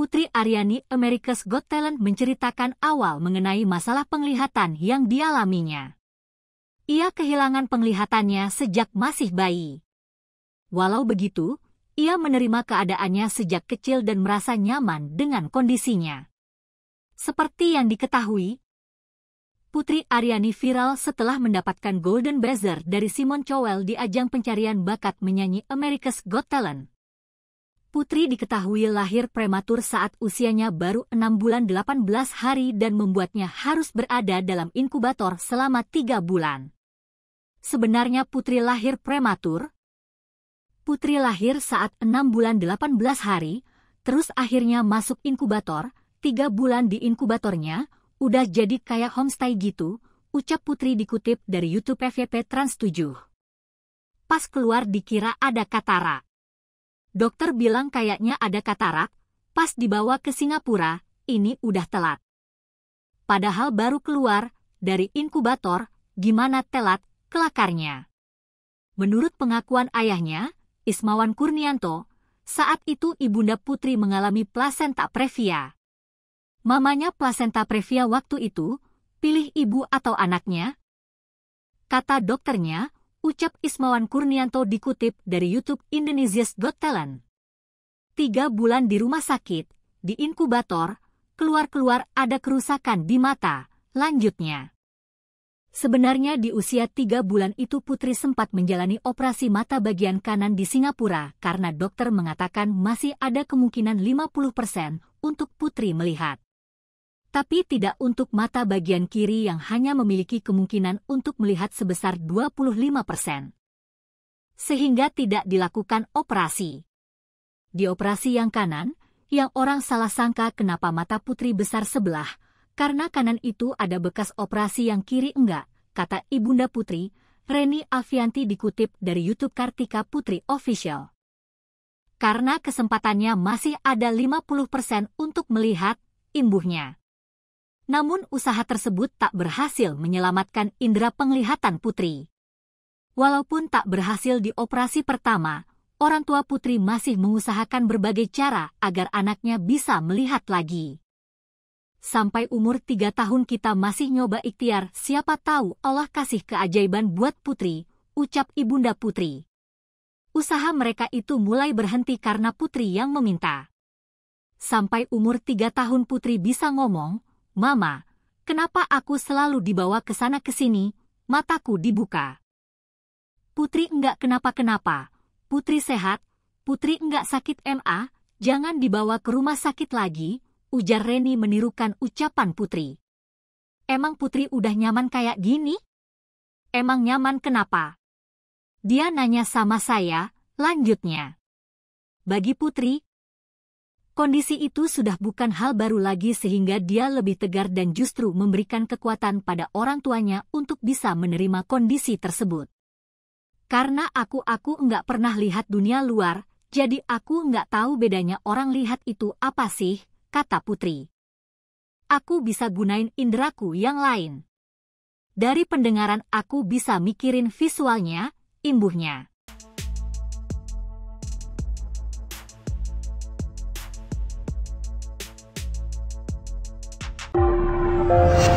Putri Aryani America's Got Talent menceritakan awal mengenai masalah penglihatan yang dialaminya. Ia kehilangan penglihatannya sejak masih bayi. Walau begitu, ia menerima keadaannya sejak kecil dan merasa nyaman dengan kondisinya. Seperti yang diketahui, Putri Aryani viral setelah mendapatkan Golden Buzzer dari Simon Cowell di ajang pencarian bakat menyanyi America's Got Talent. Putri diketahui lahir prematur saat usianya baru 6 bulan 18 hari dan membuatnya harus berada dalam inkubator selama 3 bulan. Sebenarnya Putri lahir prematur. Putri lahir saat 6 bulan 18 hari, terus akhirnya masuk inkubator, 3 bulan di inkubatornya, udah jadi kayak homestay gitu, ucap Putri dikutip dari YouTube FYP Trans 7. Pas keluar dikira ada katarak. Dokter bilang kayaknya ada katarak, pas dibawa ke Singapura, ini udah telat. Padahal baru keluar dari inkubator, gimana telat kelakarnya. Menurut pengakuan ayahnya, Ismawan Kurnianto, saat itu Ibunda Putri mengalami plasenta previa. Mamanya plasenta previa waktu itu, pilih ibu atau anaknya? Kata dokternya, ucap Ismawan Kurnianto dikutip dari YouTube Indonesia's Got Talent. Tiga bulan di rumah sakit, di inkubator, keluar-keluar ada kerusakan di mata, lanjutnya. Sebenarnya di usia tiga bulan itu Putri sempat menjalani operasi mata bagian kanan di Singapura karena dokter mengatakan masih ada kemungkinan 50% persen untuk Putri melihat tapi tidak untuk mata bagian kiri yang hanya memiliki kemungkinan untuk melihat sebesar 25%. Sehingga tidak dilakukan operasi. Di operasi yang kanan, yang orang salah sangka kenapa mata putri besar sebelah, karena kanan itu ada bekas operasi yang kiri enggak, kata Ibunda Putri, Reni Avianti dikutip dari YouTube Kartika Putri Official. Karena kesempatannya masih ada 50% untuk melihat imbuhnya. Namun usaha tersebut tak berhasil menyelamatkan indera penglihatan putri. Walaupun tak berhasil di operasi pertama, orang tua putri masih mengusahakan berbagai cara agar anaknya bisa melihat lagi. Sampai umur tiga tahun kita masih nyoba ikhtiar, siapa tahu Allah kasih keajaiban buat putri, ucap ibunda putri. Usaha mereka itu mulai berhenti karena putri yang meminta. Sampai umur tiga tahun putri bisa ngomong, Mama, kenapa aku selalu dibawa ke sana ke sini? Mataku dibuka. Putri enggak kenapa-kenapa. Putri sehat. Putri enggak sakit MA. Jangan dibawa ke rumah sakit lagi, ujar Reni menirukan ucapan Putri. Emang Putri udah nyaman kayak gini? Emang nyaman kenapa? Dia nanya sama saya, lanjutnya. Bagi Putri, Kondisi itu sudah bukan hal baru lagi sehingga dia lebih tegar dan justru memberikan kekuatan pada orang tuanya untuk bisa menerima kondisi tersebut. Karena aku-aku nggak pernah lihat dunia luar, jadi aku nggak tahu bedanya orang lihat itu apa sih, kata Putri. Aku bisa gunain inderaku yang lain. Dari pendengaran aku bisa mikirin visualnya, imbuhnya. 么？